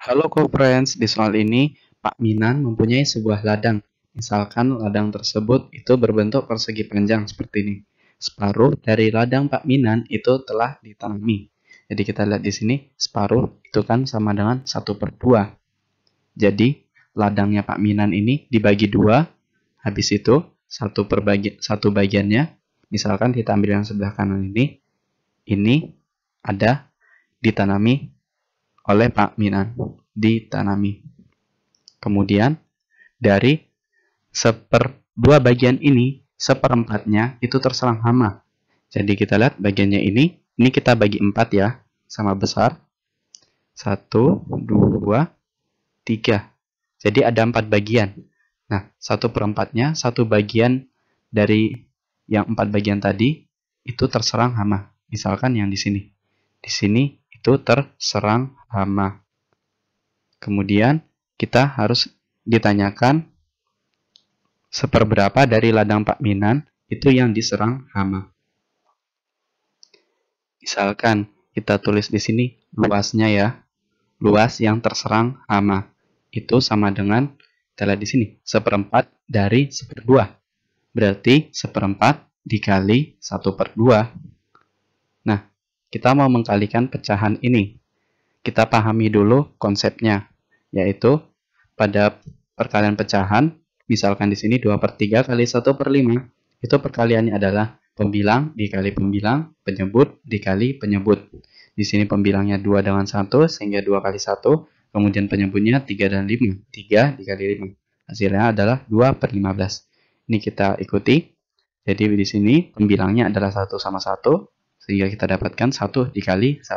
Halo co-friends, di soal ini Pak Minan mempunyai sebuah ladang. Misalkan ladang tersebut itu berbentuk persegi panjang seperti ini. Separuh dari ladang Pak Minan itu telah ditanami. Jadi kita lihat di sini, separuh itu kan sama dengan 1 per 2. Jadi, ladangnya Pak Minan ini dibagi dua, habis itu satu, per bagi, satu bagiannya, misalkan kita ambil yang sebelah kanan ini, ini ada ditanami oleh Pak Minan ditanami. Kemudian dari seper dua bagian ini seperempatnya itu terserang hama. Jadi kita lihat bagiannya ini, ini kita bagi empat ya, sama besar. Satu, dua, tiga. Jadi ada empat bagian. Nah, satu perempatnya, satu bagian dari yang empat bagian tadi itu terserang hama. Misalkan yang di sini. Di sini itu terserang hama. Kemudian kita harus ditanyakan seperberapa dari ladang Pak Minan itu yang diserang hama. Misalkan kita tulis di sini luasnya ya. Luas yang terserang hama itu sama dengan kita lihat di sini seperempat dari seperdua. Berarti seperempat dikali satu per dua kita mau mengkalikan pecahan ini. Kita pahami dulu konsepnya, yaitu pada perkalian pecahan, misalkan di sini 2 per 3 kali 1 per 5, itu perkaliannya adalah pembilang dikali pembilang, penyebut dikali penyebut. Di sini pembilangnya 2 dengan 1, sehingga 2 kali 1, kemudian penyebutnya 3 dan 5. 3 dikali 5. Hasilnya adalah 2 per 15. Ini kita ikuti. Jadi di sini pembilangnya adalah 1 sama 1, sehingga kita dapatkan 1 dikali 1.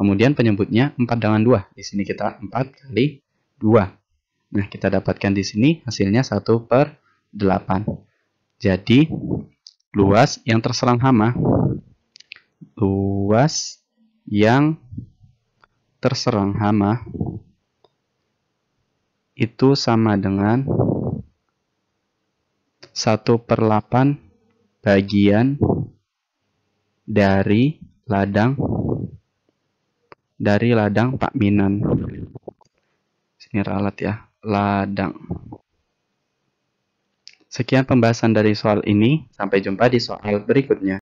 Kemudian penyebutnya 4 dengan 2. Di sini kita 4 kali 2. Nah, kita dapatkan di sini hasilnya 1 per 8. Jadi, luas yang terserang hama, luas yang terserang hama, itu sama dengan 1 per 8 bagian dari ladang dari ladang Pak Minan. Sini ralat ya, ladang. Sekian pembahasan dari soal ini, sampai jumpa di soal berikutnya.